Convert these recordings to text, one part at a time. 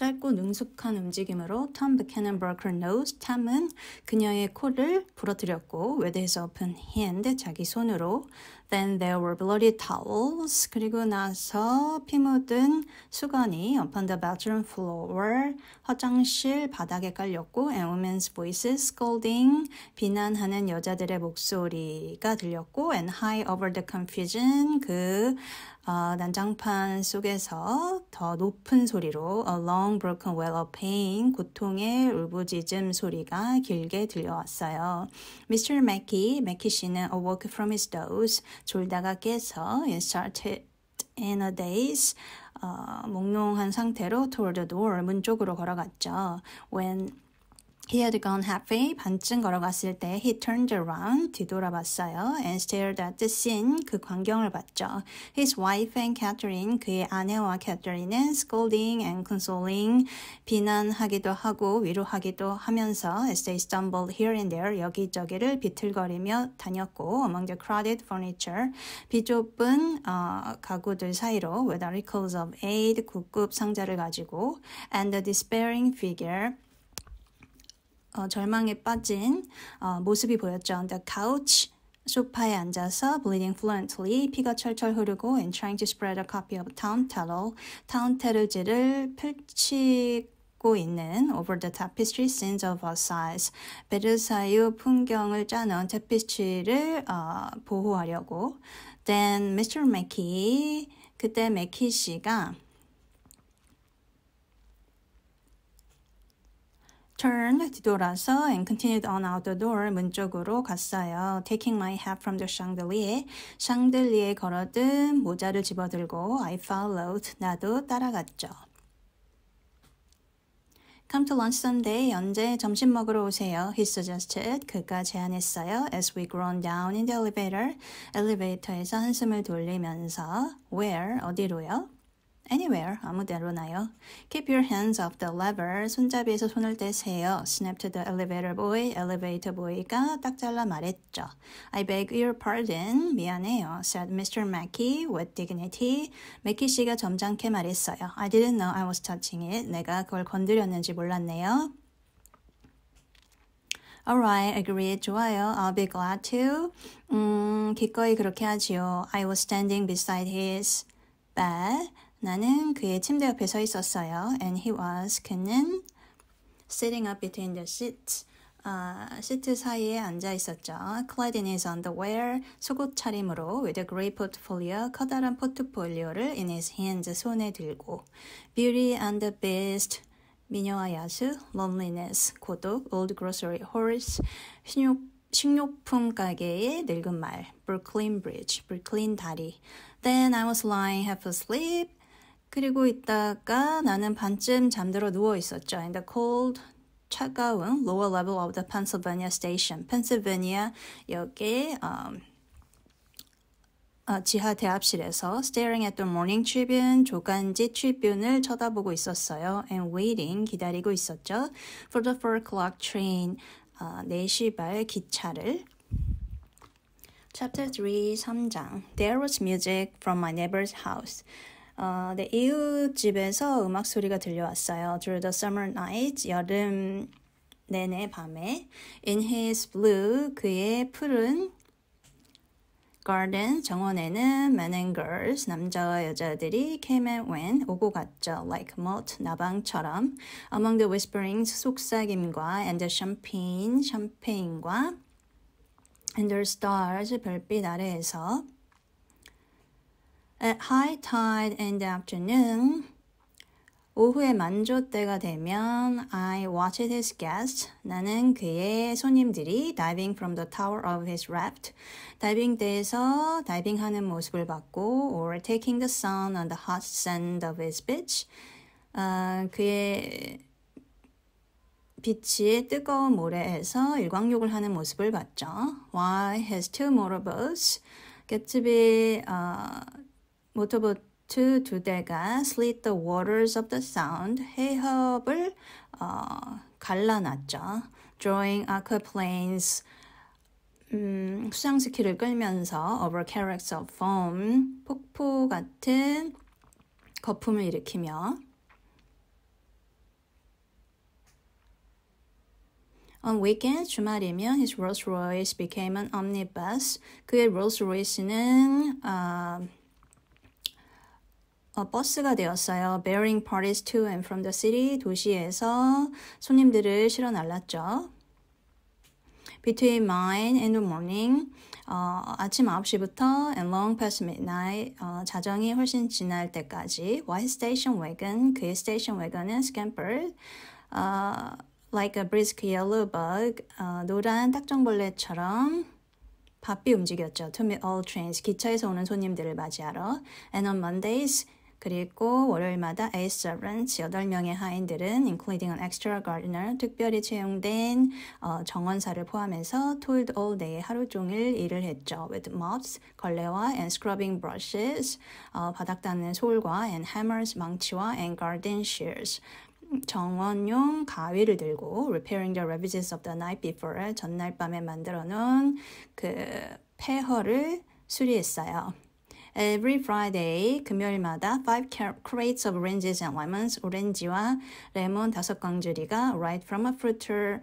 짧고 능숙한 움직임으로 톰 부캐넌 브로커 노스 탐은 그녀의 코를 부러뜨렸고 w i 에서 his o p 자기 손으로 Then there were bloody towels. 그리고 나서 피 묻은 수건이 upon the bathroom floor. 화장실 바닥에 깔렸고 and women's voices scolding. 비난하는 여자들의 목소리가 들렸고 and high over the confusion. 그 어, 난장판 속에서 더 높은 소리로 a long broken well of pain 고통의 울부짖음 소리가 길게 들려왔어요. Mr. Mackey, Mackey 씨는 awoke from his doze 졸다가 깨서 started in a daze 어, 몽롱한 상태로 toward the door 문 쪽으로 걸어갔죠. When He had gone halfway 반쯤 걸어갔을 때 he turned around 뒤돌아봤어요 and stared at the scene 그 광경을 봤죠. His wife and Catherine 그의 아내와 캐서린은 scolding and consoling 비난하기도 하고 위로하기도 하면서 as they stumbled here and there 여기저기를 비틀거리며 다녔고 among the crowded furniture 비좁은 어, 가구들 사이로 with articles of aid 구급 상자를 가지고 and the despairing figure 어, 절망에 빠진 어, 모습이 보였죠. On the couch, 소파에 앉아서 bleeding fluently, 피가 철철 흐르고 and trying to spread a copy of town tale, town tale지를 펼치고 있는 over the tapestry scenes of Versailles, 베르사유 풍경을 짜놓은 테피스트를 어, 보호하려고 then Mr. Mackey, 그때 맥키 씨가 t u r n 뒤돌아서 and continued on out the door 문 쪽으로 갔어요. Taking my hat from the chandelier, 샹들리에 걸어든 모자를 집어들고 I followed 나도 따라갔죠. Come to lunch Sunday. 언제 점심 먹으러 오세요? He suggested. 그가 제안했어요. As we grown down in the elevator. 엘리베이터에서 한숨을 돌리면서 Where? 어디로요? anywhere, 아무데로나요. Keep your hands off the lever, 손잡이에서 손을 떼세요. Snapped the elevator boy, elevator boy가 딱 잘라 말했죠. I beg your pardon, 미안해요. said Mr. Mackey with dignity. Mackey 씨가 점잖게 말했어요. I didn't know I was touching it. 내가 그걸 건드렸는지 몰랐네요. Alright, agreed. 좋아요. I'll be glad to. 음, 기꺼이 그렇게 하지요. I was standing beside his bed. 나는 그의 침대 옆에 서 있었어요. And he was 그는 sitting up between the seats. 아, 시트 사이에 앉아 있었죠. Clad in his underwear, 속옷 차림으로 with a grey portfolio, 커다란 포트폴리오를 in his hands, 손에 들고 Beauty and the Beast, 미녀와 야수, Loneliness, 고독, Old Grocery Horse, 식욕, 식료품 가게의 늙은 말, Brooklyn Bridge, 브루클린 다리 Then I was lying half asleep, 그리고 있다가 나는 반쯤 잠들어 누워 있었죠. In the cold, 차가운 lower level of the Pennsylvania station, 펜실베니아 역의 um, 어, 지하 대합실에서 staring at the morning tribune, 조간지 트리뷴을 쳐다보고 있었어요. and waiting, 기다리고 있었죠. for the 4 o'clock train, 어, 4시 발 기차를 Chapter 3, 3장 There was music from my neighbor's house. 어, 네, 이웃집에서 음악 소리가 들려왔어요. Through the summer night, 여름 내내 밤에 In his blue, 그의 푸른 garden, 정원에는 men and girls, 남자와 여자들이 came and went, 오고 갔죠. Like moth, 나방처럼 Among the whispering, 속삭임과 And the champagne, 샴페인과 And the stars, 별빛 아래에서 At high tide in the afternoon, 오후에 만조 때가 되면 I watched his guests. 나는 그의 손님들이 diving from the tower of his raft. 다이빙대에서 다이빙하는 모습을 봤고 or taking the sun on the hot sand of his beach. 어, 그의 비치의 뜨거운 모래에서 일광욕을 하는 모습을 봤죠. Why his two motorboats get to be uh, 모터보트 두 대가 slit the waters of the sound, 해협을 어, 갈라놨죠. drawing aquaplanes, 음, 수상스키를 끌면서 over carrots of foam, 폭포 같은 거품을 일으키며 On weekends, 주말이면 his Rolls Royce became an omnibus. 그의 롤스로이스는 어, 버스가 되었어요. Bearing parties to and from the city 도시에서 손님들을 실어 날랐죠. Between 9 and the morning 어, 아침 9시부터 and long past midnight 어, 자정이 훨씬 지날 때까지 White station wagon 그의 station wagon은 scampered 어, like a brisk yellow bug 어, 노란 딱정벌레처럼 바삐 움직였죠. To meet all trains 기차에서 오는 손님들을 맞이하러 and on Mondays 그리고 월요일마다 에이스런치 8명의 하인들은 including an extra gardener 특별히 채용된 어, 정원사를 포함해서 toiled all day 하루 종일 일을 했죠. with mops 걸레와 and scrubbing brushes 어, 바닥 닦는 솔과 and hammers 망치와 and garden shears 정원용 가위를 들고 repairing the ravages of the night before 전날 밤에 만들어 놓은 그 폐허를 수리했어요. Every Friday 금요일마다 5 crates of oranges and lemons 오렌지와 레몬 다섯 광주리가 right from a fruiter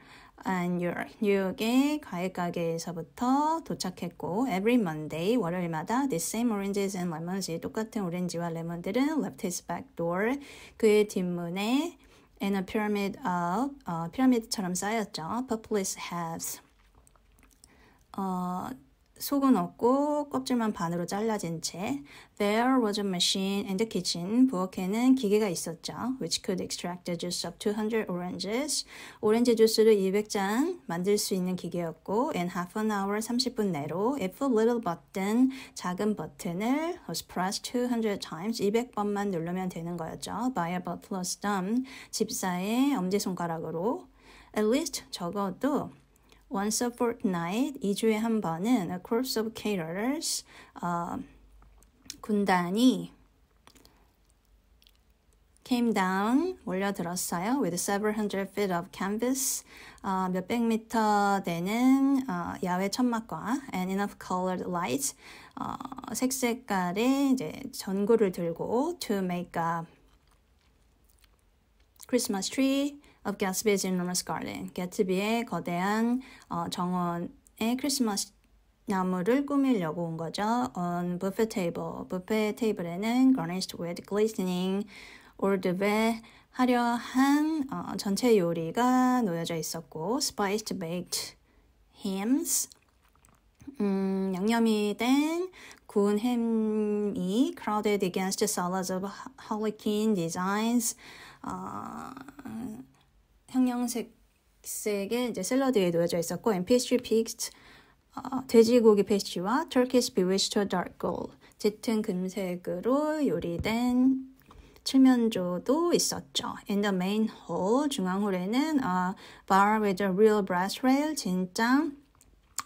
and York, u 뉴욕의 과일 가게에서부터 도착했고 every Monday 월요일마다 the same oranges and lemons 똑같은 오렌지와 레몬들은 left his back door 그의 뒷문에 i n a pyramid of 어, 피라미드처럼 쌓였죠. purplish a s 어, 속은 없고 껍질만 반으로 잘라진 채 There was a machine in the kitchen. 부엌에는 기계가 있었죠. Which could extract the juice of 200 oranges. 오렌지 주스를 200잔 만들 수 있는 기계였고 in half an hour 30분 내로 if a little button 작은 버튼을 was pressed 200 times 200번만 누르면 되는 거였죠. by a butler's thumb 집사의 엄지손가락으로 at least 적어도 once a fortnight, 2주에 한 번은 a corps of caterers, 어, 군단이 came down, 몰려들었어요. with several hundred feet of canvas, 어, 몇백 미터 되는 어, 야외 천막과 and enough colored lights, 어, 색색깔의 이제 전구를 들고 to make a Christmas tree, of g a 스가든 게츠비의 거대한 어, 정원의 크리스마스 나무를 꾸밀려고 온 거죠. On buffet table, 부페 테이블에는 garnished with glistening 올드베 화려한 어, 전체 요리가 놓여져 있었고 spiced baked hams 음, 양념이 된 구운 햄이 crowded against salads of harlequin designs 어, 향양색의 이제 샐러드에 놓여져 있었고 and pastry picked 어, 돼지고기 패스트와 Turkish bewitched dark gold 짙은 금색으로 요리된 칠면조도 있었죠. In the main hall 중앙홀에는 a bar with a real brass rail 진짜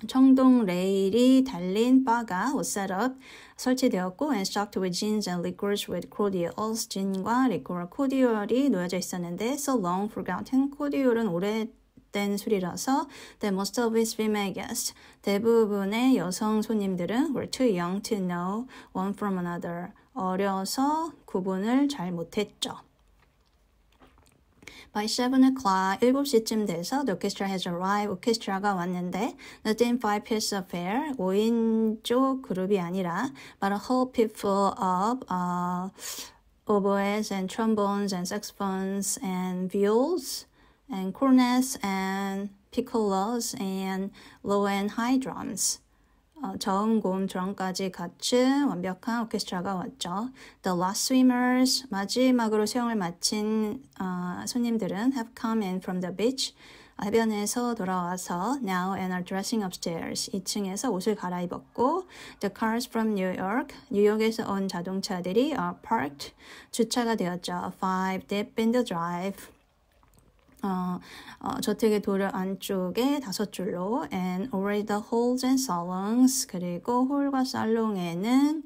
청동 레일이 달린 바가 옷 셋업 설치되었고 and stocked with gins and liquors with cordials 진과 리코와 코디얼이 놓여져 있었는데 so long forgotten 코디얼은 오래 된 술이라서 that most of its female guests 대부분의 여성 손님들은 were too young to know one from another 어려서 구분을 잘 못했죠. By 7 o'clock, 7시쯤 돼서 the orchestra has arrived. Orchestra가 왔는데 the team five piece affair, 5인조 그룹이 아니라 but a whole people of uh, oboes and trombones and saxophones and viols and cornets and piccolos and low and high drums. 어, 저음, 고음, 드럼까지 갖춘 완벽한 오케스트라가 왔죠. The last swimmers, 마지막으로 수영을 마친 어, 손님들은 have come in from the beach, 해변에서 돌아와서 now and are dressing upstairs, 2층에서 옷을 갈아입었고 the cars from New York, 뉴욕에서 온 자동차들이 are parked, 주차가 되었죠. 5 Deep in the Drive, 어, 어, 저택의 도를 안쪽에 다섯 줄로 and already the halls and salons 그리고 홀과 살롱에는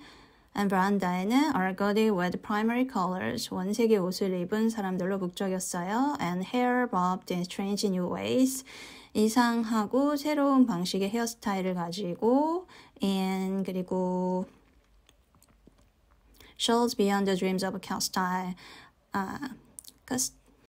and r a n d a 에는 are g o o d y with primary colors 원색의 옷을 입은 사람들로 북적였어요 and hair bobbed in strange new ways 이상하고 새로운 방식의 헤어스타일을 가지고 and 그리고 shows beyond the dreams of a cast style 아, c a s